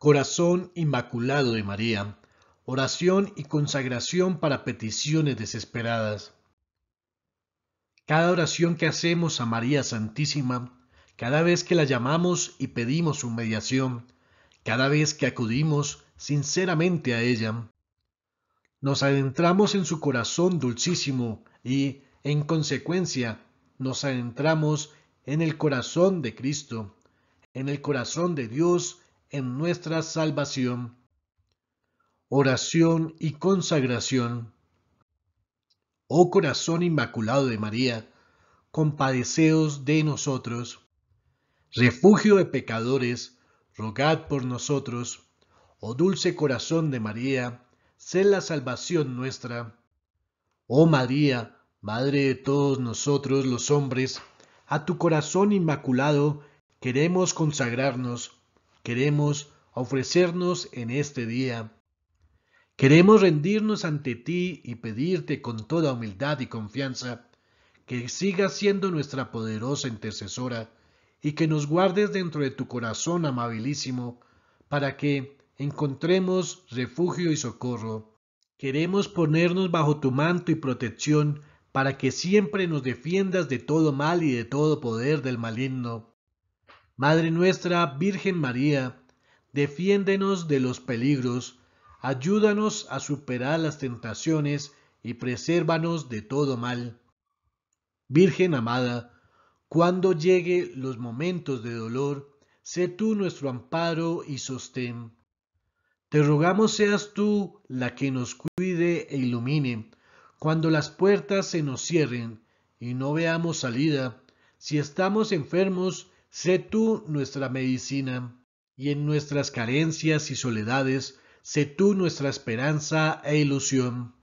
Corazón Inmaculado de María, oración y consagración para peticiones desesperadas. Cada oración que hacemos a María Santísima, cada vez que la llamamos y pedimos su mediación, cada vez que acudimos sinceramente a ella, nos adentramos en su corazón dulcísimo y, en consecuencia, nos adentramos en el corazón de Cristo, en el corazón de Dios en nuestra salvación. Oración y consagración. Oh corazón inmaculado de María, compadeceos de nosotros. Refugio de pecadores, rogad por nosotros. Oh dulce corazón de María, sé la salvación nuestra. Oh María, Madre de todos nosotros los hombres, a tu corazón inmaculado queremos consagrarnos queremos ofrecernos en este día. Queremos rendirnos ante ti y pedirte con toda humildad y confianza que sigas siendo nuestra poderosa intercesora y que nos guardes dentro de tu corazón amabilísimo para que encontremos refugio y socorro. Queremos ponernos bajo tu manto y protección para que siempre nos defiendas de todo mal y de todo poder del maligno. Madre nuestra Virgen María, defiéndenos de los peligros, ayúdanos a superar las tentaciones y presérvanos de todo mal. Virgen amada, cuando llegue los momentos de dolor, sé tú nuestro amparo y sostén. Te rogamos seas tú la que nos cuide e ilumine cuando las puertas se nos cierren y no veamos salida, si estamos enfermos, Sé tú nuestra medicina, y en nuestras carencias y soledades, sé tú nuestra esperanza e ilusión.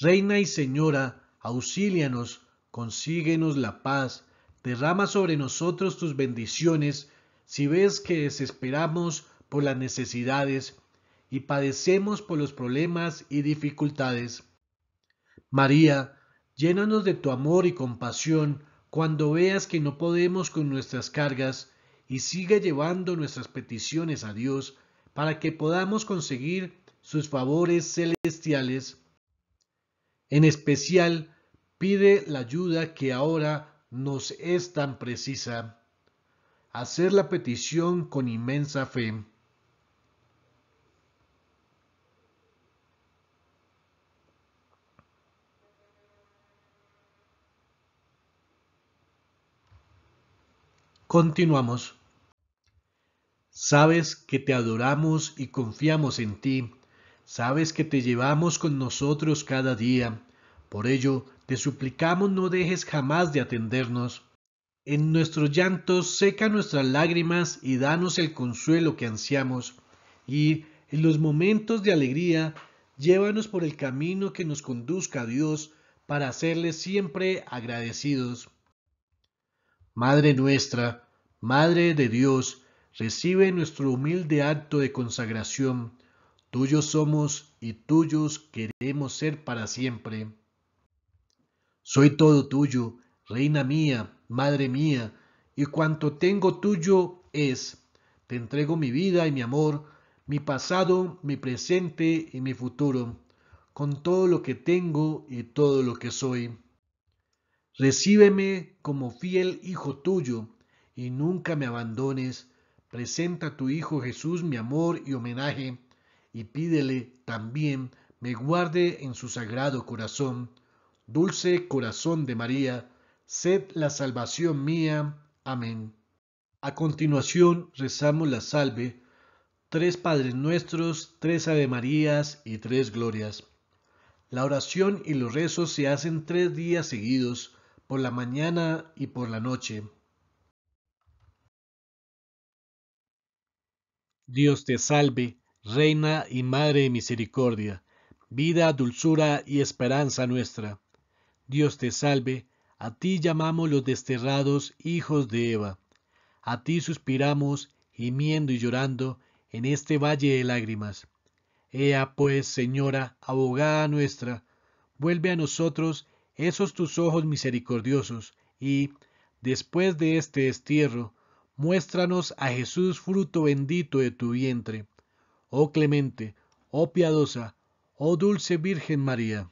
Reina y Señora, auxílianos, consíguenos la paz, derrama sobre nosotros tus bendiciones, si ves que desesperamos por las necesidades y padecemos por los problemas y dificultades. María, llénanos de tu amor y compasión, cuando veas que no podemos con nuestras cargas y siga llevando nuestras peticiones a Dios para que podamos conseguir sus favores celestiales. En especial, pide la ayuda que ahora nos es tan precisa. Hacer la petición con inmensa fe. Continuamos. Sabes que te adoramos y confiamos en ti. Sabes que te llevamos con nosotros cada día. Por ello, te suplicamos no dejes jamás de atendernos. En nuestros llantos seca nuestras lágrimas y danos el consuelo que ansiamos. Y en los momentos de alegría, llévanos por el camino que nos conduzca a Dios para serle siempre agradecidos. Madre nuestra, Madre de Dios, recibe nuestro humilde acto de consagración. Tuyos somos y tuyos queremos ser para siempre. Soy todo tuyo, Reina mía, Madre mía, y cuanto tengo tuyo es. Te entrego mi vida y mi amor, mi pasado, mi presente y mi futuro, con todo lo que tengo y todo lo que soy. Recíbeme como fiel hijo tuyo y nunca me abandones. Presenta a tu Hijo Jesús mi amor y homenaje y pídele también me guarde en su sagrado corazón. Dulce corazón de María, sed la salvación mía. Amén. A continuación rezamos la salve, tres Padres Nuestros, tres Avemarías y tres Glorias. La oración y los rezos se hacen tres días seguidos por la mañana y por la noche. Dios te salve, Reina y Madre de Misericordia, vida, dulzura y esperanza nuestra. Dios te salve, a ti llamamos los desterrados hijos de Eva. A ti suspiramos, gimiendo y llorando, en este valle de lágrimas. Ea pues, Señora, abogada nuestra, vuelve a nosotros esos tus ojos misericordiosos, y, después de este destierro, muéstranos a Jesús fruto bendito de tu vientre. Oh clemente, oh piadosa, oh dulce Virgen María.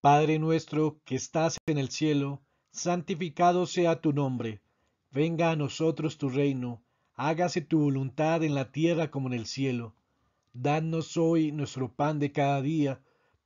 Padre nuestro que estás en el cielo, santificado sea tu nombre. Venga a nosotros tu reino, hágase tu voluntad en la tierra como en el cielo. Danos hoy nuestro pan de cada día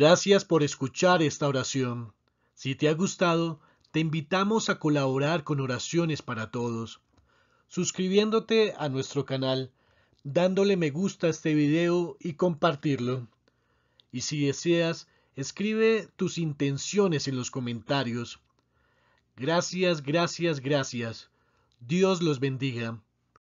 Gracias por escuchar esta oración. Si te ha gustado, te invitamos a colaborar con oraciones para todos, suscribiéndote a nuestro canal, dándole me gusta a este video y compartirlo. Y si deseas, escribe tus intenciones en los comentarios. Gracias, gracias, gracias. Dios los bendiga.